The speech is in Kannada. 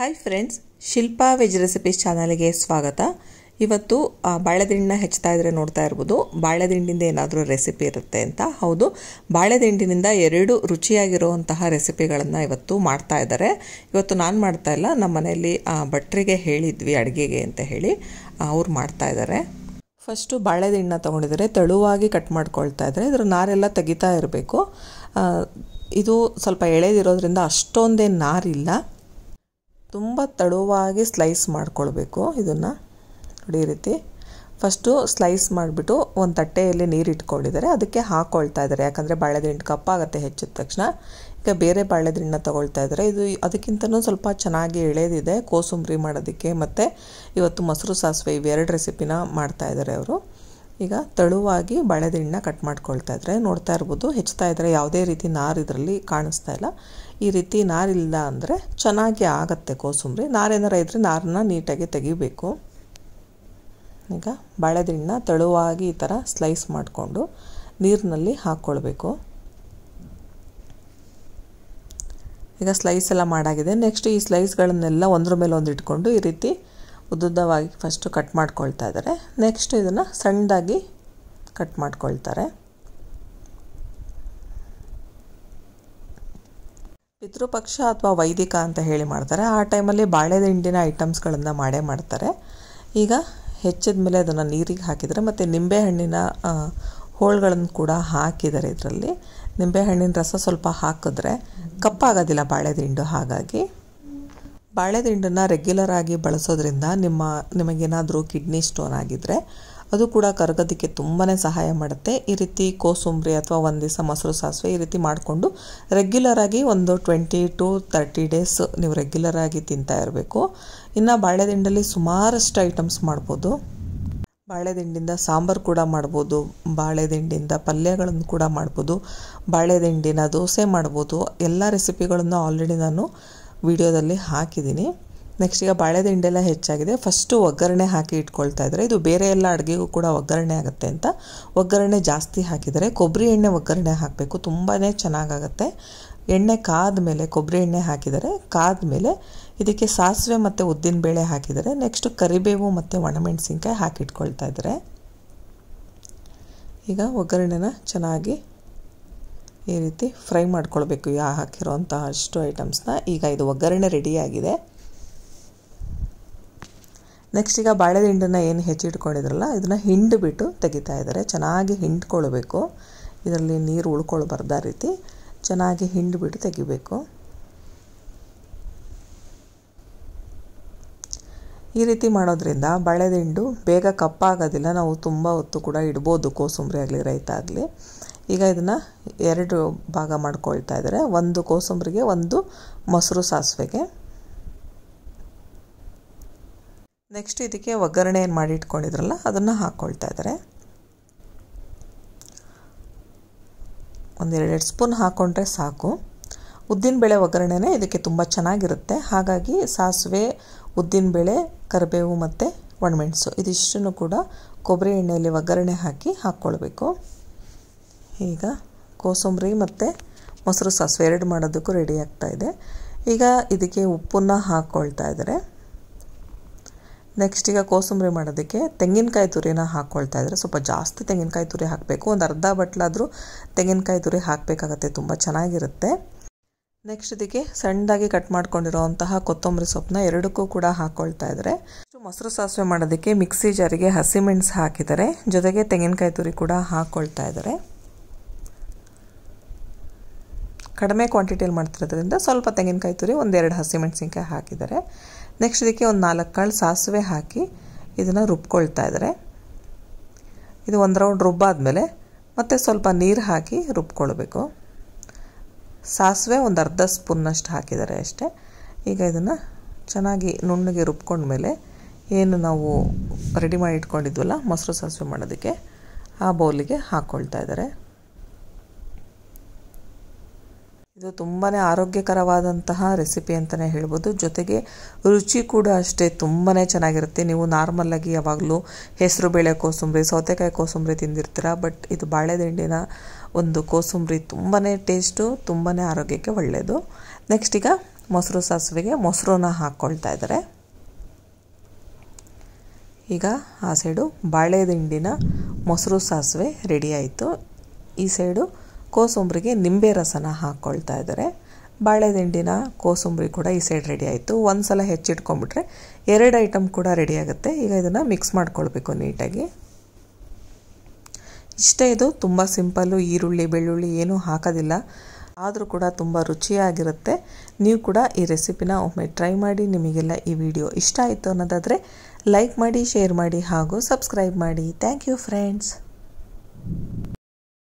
hi friends Shilpa veg recipes ಚಾನಲ್ಗೆ ಸ್ವಾಗತ ಇವತ್ತು ಬಾಳೆದಿಂಡನ್ನ ಹೆಚ್ಚುತ್ತಾ ಇದ್ದರೆ ನೋಡ್ತಾ ಇರ್ಬೋದು ಬಾಳೆದಿಂಡಿಂದ ಏನಾದರೂ ರೆಸಿಪಿ ಇರುತ್ತೆ ಅಂತ ಹೌದು ಬಾಳೆದಿಂಡಿನಿಂದ ಎರಡು ರುಚಿಯಾಗಿರುವಂತಹ ರೆಸಿಪಿಗಳನ್ನು ಇವತ್ತು ಮಾಡ್ತಾ ಇದ್ದಾರೆ ಇವತ್ತು ನಾನು ಮಾಡ್ತಾ ಇಲ್ಲ ನಮ್ಮ ಮನೆಯಲ್ಲಿ ಭಟ್ರಿಗೆ ಹೇಳಿದ್ವಿ ಅಡುಗೆಗೆ ಅಂತ ಹೇಳಿ ಅವ್ರು ಮಾಡ್ತಾ ಇದ್ದಾರೆ ಫಸ್ಟು ಬಾಳೆದಿಂಡನ್ನ ತೊಗೊಂಡಿದ್ದಾರೆ ತೆಳುವಾಗಿ ಕಟ್ ಮಾಡ್ಕೊಳ್ತಾ ಇದ್ದಾರೆ ಇದರ ನಾರೆಲ್ಲ ತೆಗಿತಾ ಇರಬೇಕು ಇದು ಸ್ವಲ್ಪ ಎಳೆದಿರೋದ್ರಿಂದ ಅಷ್ಟೊಂದೇ ನಾರಿಲ್ಲ ತುಂಬ ತಳುವಾಗಿ ಸ್ಲೈಸ್ ಮಾಡ್ಕೊಳ್ಬೇಕು ಇದನ್ನು ನೋಡಿ ರೀತಿ ಫಸ್ಟು ಸ್ಲೈಸ್ ಮಾಡಿಬಿಟ್ಟು ಒಂದು ತಟ್ಟೆಯಲ್ಲಿ ನೀರು ಇಟ್ಕೊಂಡಿದ್ದಾರೆ ಅದಕ್ಕೆ ಹಾಕ್ಕೊಳ್ತಾ ಇದ್ದಾರೆ ಯಾಕಂದರೆ ಬಾಳೆದಿಂಡು ಕಪ್ಪಾಗುತ್ತೆ ಹೆಚ್ಚಿದ ತಕ್ಷಣ ಈಗ ಬೇರೆ ಬಾಳೆದಿಂಡನ್ನ ತೊಗೊಳ್ತಾ ಇದ್ದಾರೆ ಇದು ಅದಕ್ಕಿಂತನೂ ಸ್ವಲ್ಪ ಚೆನ್ನಾಗಿ ಎಳೆದಿದೆ ಕೋಸುಂಬರಿ ಮಾಡೋದಕ್ಕೆ ಮತ್ತು ಇವತ್ತು ಮೊಸರು ಸಾಸಿವೆ ಇವೆರಡು ರೆಸಿಪಿನ ಮಾಡ್ತಾ ಇದ್ದಾರೆ ಅವರು ಈಗ ತಳುವಾಗಿ ಬಾಳೆದಿಣ್ಣ ಕಟ್ ಮಾಡ್ಕೊಳ್ತಾ ಇದ್ರೆ ನೋಡ್ತಾ ಇರ್ಬೋದು ಹೆಚ್ತಾ ಇದ್ದರೆ ಯಾವುದೇ ರೀತಿ ನಾರು ಇದರಲ್ಲಿ ಕಾಣಿಸ್ತಾ ಇಲ್ಲ ಈ ರೀತಿ ನಾರಿಲ್ಲ ಅಂದರೆ ಚೆನ್ನಾಗಿ ಆಗುತ್ತೆ ಕೋಸುಂಬರಿ ನಾರೇನಾರ ಇದ್ದರೆ ನಾರನ್ನ ನೀಟಾಗಿ ತೆಗಿಬೇಕು ಈಗ ಬಾಳೆದಿಣ್ಣ ತಳುವಾಗಿ ಈ ಥರ ಸ್ಲೈಸ್ ಮಾಡಿಕೊಂಡು ನೀರಿನಲ್ಲಿ ಹಾಕ್ಕೊಳ್ಬೇಕು ಈಗ ಸ್ಲೈಸ್ ಎಲ್ಲ ಮಾಡಾಗಿದೆ ನೆಕ್ಸ್ಟ್ ಈ ಸ್ಲೈಸ್ಗಳನ್ನೆಲ್ಲ ಒಂದ್ರ ಮೇಲೆ ಒಂದು ಇಟ್ಕೊಂಡು ಈ ರೀತಿ ಉದ್ದುದ್ದವಾಗಿ ಫಸ್ಟು ಕಟ್ ಮಾಡ್ಕೊಳ್ತಾ ಇದ್ದಾರೆ ನೆಕ್ಸ್ಟ್ ಇದನ್ನು ಸಣ್ಣದಾಗಿ ಕಟ್ ಮಾಡ್ಕೊಳ್ತಾರೆ ಪಿತೃಪಕ್ಷ ಅಥವಾ ವೈದಿಕ ಅಂತ ಹೇಳಿ ಮಾಡ್ತಾರೆ ಆ ಟೈಮಲ್ಲಿ ಬಾಳೆದಿಂಡಿನ ಹಿಂಡಿನ ಐಟಮ್ಸ್ಗಳನ್ನು ಮಾಡೇ ಮಾಡ್ತಾರೆ ಈಗ ಹೆಚ್ಚಿದ ಮೇಲೆ ಅದನ್ನು ನೀರಿಗೆ ಹಾಕಿದರೆ ಮತ್ತು ನಿಂಬೆಹಣ್ಣಿನ ಹೋಳುಗಳನ್ನು ಕೂಡ ಹಾಕಿದ್ದಾರೆ ಇದರಲ್ಲಿ ನಿಂಬೆಹಣ್ಣಿನ ರಸ ಸ್ವಲ್ಪ ಹಾಕಿದ್ರೆ ಕಪ್ಪಾಗೋದಿಲ್ಲ ಬಾಳೆದ ಹಿಂಡು ಹಾಗಾಗಿ ಬಾಳೆದಿಂಡನ್ನು ರೆಗ್ಯುಲರ್ ಆಗಿ ಬಳಸೋದ್ರಿಂದ ನಿಮ್ಮ ನಿಮಗೇನಾದರೂ ಕಿಡ್ನಿ ಸ್ಟೋನ್ ಆಗಿದ್ದರೆ ಅದು ಕೂಡ ಕರಗೋದಕ್ಕೆ ತುಂಬಾ ಸಹಾಯ ಮಾಡುತ್ತೆ ಈ ರೀತಿ ಕೋಸುಂಬರಿ ಅಥವಾ ಒಂದು ದಿವಸ ಮೊಸರು ಸಾಸಿವೆ ಈ ರೀತಿ ಮಾಡಿಕೊಂಡು ರೆಗ್ಯುಲರ್ ಆಗಿ ಒಂದು ಟ್ವೆಂಟಿ ಟು ತರ್ಟಿ ಡೇಸ್ ನೀವು ರೆಗ್ಯುಲರ್ ಆಗಿ ತಿಂತಾ ಇರಬೇಕು ಇನ್ನು ಬಾಳೆದಿಂಡಲ್ಲಿ ಸುಮಾರಷ್ಟು ಐಟಮ್ಸ್ ಮಾಡ್ಬೋದು ಬಾಳೆದಿಂಡಿಂದ ಸಾಂಬಾರು ಕೂಡ ಮಾಡ್ಬೋದು ಬಾಳೆದಿಂಡಿಂದ ಪಲ್ಯಗಳನ್ನು ಕೂಡ ಮಾಡ್ಬೋದು ಬಾಳೆದಿಂಡಿನ ದೋಸೆ ಮಾಡ್ಬೋದು ಎಲ್ಲ ರೆಸಿಪಿಗಳನ್ನು ಆಲ್ರೆಡಿ ನಾನು ವಿಡಿಯೋದಲ್ಲಿ ಹಾಕಿದ್ದೀನಿ ನೆಕ್ಸ್ಟ್ ಈಗ ಬಾಳೆದಿಂಡೆಲ್ಲ ಹೆಚ್ಚಾಗಿದೆ ಫಸ್ಟು ಒಗ್ಗರಣೆ ಹಾಕಿ ಇಟ್ಕೊಳ್ತಾ ಇದ್ದಾರೆ ಇದು ಬೇರೆ ಎಲ್ಲ ಅಡುಗೆಗೂ ಕೂಡ ಒಗ್ಗರಣೆ ಆಗುತ್ತೆ ಅಂತ ಒಗ್ಗರಣೆ ಜಾಸ್ತಿ ಹಾಕಿದರೆ ಕೊಬ್ಬರಿ ಎಣ್ಣೆ ಒಗ್ಗರಣೆ ಹಾಕಬೇಕು ತುಂಬಾ ಚೆನ್ನಾಗಾಗತ್ತೆ ಎಣ್ಣೆ ಕಾದ ಮೇಲೆ ಕೊಬ್ಬರಿ ಎಣ್ಣೆ ಹಾಕಿದರೆ ಕಾದ ಮೇಲೆ ಇದಕ್ಕೆ ಸಾಸಿವೆ ಮತ್ತು ಉದ್ದಿನಬೇಳೆ ಹಾಕಿದರೆ ನೆಕ್ಸ್ಟು ಕರಿಬೇವು ಮತ್ತು ಒಣಮೆಣಸಿನ್ಕಾಯಿ ಹಾಕಿಟ್ಕೊಳ್ತಾ ಇದ್ದಾರೆ ಈಗ ಒಗ್ಗರಣೆನ ಚೆನ್ನಾಗಿ ಈ ರೀತಿ ಫ್ರೈ ಮಾಡ್ಕೊಳ್ಬೇಕು ಯಾ ಹಾಕಿರೋಂಥ ಅಷ್ಟು ಐಟಮ್ಸ್ನ ಈಗ ಇದು ಒಗ್ಗರಣೆ ರೆಡಿಯಾಗಿದೆ ನೆಕ್ಸ್ಟ್ ಈಗ ಬಾಳೆದಿಂಡನ್ನ ಏನು ಹೆಚ್ಚಿಟ್ಕೊಂಡಿದ್ರಲ್ಲ ಇದನ್ನು ಬಿಟ್ಟು ತೆಗಿತಾ ಇದ್ದಾರೆ ಚೆನ್ನಾಗಿ ಹಿಂಡ್ಕೊಳ್ಬೇಕು ಇದರಲ್ಲಿ ನೀರು ಉಳ್ಕೊಳ್ಬಾರ್ದ ರೀತಿ ಚೆನ್ನಾಗಿ ಬಿಟ್ಟು ತೆಗಿಬೇಕು ಈ ರೀತಿ ಮಾಡೋದ್ರಿಂದ ಬಾಳೆದಿಂಡು ಬೇಗ ಕಪ್ಪಾಗೋದಿಲ್ಲ ನಾವು ತುಂಬ ಹೊತ್ತು ಕೂಡ ಇಡ್ಬೋದು ಕೋಸುಂಬರಿ ಆಗಲಿ ರೈತ ಆಗಲಿ ಈಗ ಇದನ್ನು ಎರಡು ಭಾಗ ಮಾಡ್ಕೊಳ್ತಾ ಇದ್ದಾರೆ ಒಂದು ಕೋಸಂಬರಿಗೆ ಒಂದು ಮೊಸರು ಸಾಸಿವೆಗೆ ನೆಕ್ಸ್ಟ್ ಇದಕ್ಕೆ ಒಗ್ಗರಣೆ ಏನು ಮಾಡಿ ಅದನ್ನು ಹಾಕ್ಕೊಳ್ತಾ ಇದ್ದಾರೆ ಒಂದೆರಡೆರಡು ಸ್ಪೂನ್ ಹಾಕ್ಕೊಂಡ್ರೆ ಸಾಕು ಉದ್ದಿನಬೇಳೆ ಒಗ್ಗರಣೆನೇ ಇದಕ್ಕೆ ತುಂಬ ಚೆನ್ನಾಗಿರುತ್ತೆ ಹಾಗಾಗಿ ಸಾಸಿವೆ ಉದ್ದಿನಬೇಳೆ ಕರಿಬೇವು ಮತ್ತು ಒಣಮೆಣಸು ಇದಿಷ್ಟನ್ನು ಕೂಡ ಕೊಬ್ಬರಿ ಎಣ್ಣೆಯಲ್ಲಿ ಒಗ್ಗರಣೆ ಹಾಕಿ ಹಾಕ್ಕೊಳ್ಬೇಕು ಈಗ ಕೋಸಂಬರಿ ಮತ್ತು ಮೊಸರು ಸಾಸಿವೆ ಎರಡು ಮಾಡೋದಕ್ಕೂ ರೆಡಿ ಆಗ್ತಾ ಇದೆ ಈಗ ಇದಕ್ಕೆ ಉಪ್ಪನ್ನು ಹಾಕ್ಕೊಳ್ತಾ ಇದ್ದಾರೆ ನೆಕ್ಸ್ಟ್ ಈಗ ಕೋಸಂಬರಿ ಮಾಡೋದಕ್ಕೆ ತೆಂಗಿನಕಾಯಿ ತುರಿನ ಹಾಕ್ಕೊಳ್ತಾ ಇದ್ದಾರೆ ಸ್ವಲ್ಪ ಜಾಸ್ತಿ ತೆಂಗಿನಕಾಯಿ ತುರಿ ಹಾಕಬೇಕು ಒಂದು ಅರ್ಧ ಬಟ್ಲಾದರೂ ತೆಂಗಿನಕಾಯಿ ತುರಿ ಹಾಕಬೇಕಾಗತ್ತೆ ತುಂಬ ಚೆನ್ನಾಗಿರುತ್ತೆ ನೆಕ್ಸ್ಟ್ ಇದಕ್ಕೆ ಸಣ್ಣದಾಗಿ ಕಟ್ ಮಾಡ್ಕೊಂಡಿರೋವಂತಹ ಕೊತ್ತಂಬರಿ ಸೊಪ್ಪನ್ನ ಎರಡಕ್ಕೂ ಕೂಡ ಹಾಕ್ಕೊಳ್ತಾ ಇದ್ದಾರೆ ಮೊಸರು ಸಾಸಿವೆ ಮಾಡೋದಕ್ಕೆ ಮಿಕ್ಸಿ ಜಾರಿಗೆ ಹಸಿಮೆಣಸು ಹಾಕಿದ್ದಾರೆ ಜೊತೆಗೆ ತೆಂಗಿನಕಾಯಿ ತುರಿ ಕೂಡ ಹಾಕ್ಕೊಳ್ತಾ ಇದ್ದಾರೆ ಕಡಿಮೆ ಕ್ವಾಂಟಿಟಿಯಲ್ಲಿ ಮಾಡ್ತಿರೋದ್ರಿಂದ ಸ್ವಲ್ಪ ತೆಂಗಿನಕಾಯಿ ತುರಿ ಒಂದೆರಡು ಹಸಿಮೆಣಸಿನ್ಕಾಯಿ ಹಾಕಿದ್ದಾರೆ ನೆಕ್ಸ್ಟ್ ಇದಕ್ಕೆ ಒಂದು ನಾಲ್ಕು ಕಾಳು ಸಾಸಿವೆ ಹಾಕಿ ಇದನ್ನು ರುಬ್ಕೊಳ್ತಾ ಇದ್ದಾರೆ ಇದು ಒಂದು ರೌಂಡ್ ರುಬ್ಬಾದಮೇಲೆ ಮತ್ತೆ ಸ್ವಲ್ಪ ನೀರು ಹಾಕಿ ರುಬ್ಕೊಳ್ಬೇಕು ಸಾಸಿವೆ ಒಂದು ಅರ್ಧ ಸ್ಪೂನ್ನಷ್ಟು ಹಾಕಿದ್ದಾರೆ ಅಷ್ಟೇ ಈಗ ಇದನ್ನು ಚೆನ್ನಾಗಿ ನುಣ್ಣಗೆ ರುಬ್ಕೊಂಡ್ಮೇಲೆ ಏನು ನಾವು ರೆಡಿ ಮಾಡಿ ಇಟ್ಕೊಂಡಿದ್ವಲ್ಲ ಮೊಸರು ಸಾಸಿವೆ ಮಾಡೋದಕ್ಕೆ ಆ ಬೌಲಿಗೆ ಹಾಕ್ಕೊಳ್ತಾ ಇದ್ದಾರೆ ಇದು ತುಂಬಾ ಆರೋಗ್ಯಕರವಾದಂತಹ ರೆಸಿಪಿ ಅಂತಲೇ ಹೇಳ್ಬೋದು ಜೊತೆಗೆ ರುಚಿ ಕೂಡ ಅಷ್ಟೇ ತುಂಬಾ ಚೆನ್ನಾಗಿರುತ್ತೆ ನೀವು ಆಗಿ ಯಾವಾಗಲೂ ಹೆಸರು ಬೇಳೆ ಕೋಸುಂಬರಿ ಸೌತೆಕಾಯಿ ಕೋಸುಂಬರಿ ತಿಂದಿರ್ತೀರ ಬಟ್ ಇದು ಬಾಳೆದಿಂಡಿನ ಒಂದು ಕೋಸುಂಬರಿ ತುಂಬಾ ಟೇಸ್ಟು ತುಂಬಾ ಆರೋಗ್ಯಕ್ಕೆ ಒಳ್ಳೆಯದು ನೆಕ್ಸ್ಟ್ ಈಗ ಮೊಸರು ಸಾಸಿವೆಗೆ ಮೊಸರನ್ನ ಹಾಕ್ಕೊಳ್ತಾ ಇದ್ದಾರೆ ಈಗ ಆ ಸೈಡು ಬಾಳೆದಿಂಡಿನ ಮೊಸರು ಸಾಸಿವೆ ರೆಡಿ ಆಯಿತು ಈ ಸೈಡು ಕೋಸಂಬರಿಗೆ ನಿಂಬೆ ರಸನ ಹಾಕ್ಕೊಳ್ತಾ ಇದ್ದಾರೆ ಬಾಳೆದಿಂಡಿನ ಕೋಸಂಬರಿ ಕೂಡ ಈ ಸೈಡ್ ರೆಡಿ ಆಯಿತು ಒಂದು ಸಲ ಹೆಚ್ಚಿಟ್ಕೊಂಬಿಟ್ರೆ ಎರಡು ಐಟಮ್ ಕೂಡ ರೆಡಿ ಆಗುತ್ತೆ ಈಗ ಇದನ್ನು ಮಿಕ್ಸ್ ಮಾಡ್ಕೊಳ್ಬೇಕು ನೀಟಾಗಿ ಇಷ್ಟೇ ಇದು ತುಂಬ ಸಿಂಪಲ್ಲು ಈರುಳ್ಳಿ ಬೆಳ್ಳುಳ್ಳಿ ಏನೂ ಹಾಕೋದಿಲ್ಲ ಆದರೂ ಕೂಡ ತುಂಬ ರುಚಿಯಾಗಿರುತ್ತೆ ನೀವು ಕೂಡ ಈ ರೆಸಿಪಿನ ಒಮ್ಮೆ ಟ್ರೈ ಮಾಡಿ ನಿಮಗೆಲ್ಲ ಈ ವಿಡಿಯೋ ಇಷ್ಟ ಆಯಿತು ಅನ್ನೋದಾದರೆ ಲೈಕ್ ಮಾಡಿ ಶೇರ್ ಮಾಡಿ ಹಾಗೂ ಸಬ್ಸ್ಕ್ರೈಬ್ ಮಾಡಿ ಥ್ಯಾಂಕ್ ಯು ಫ್ರೆಂಡ್ಸ್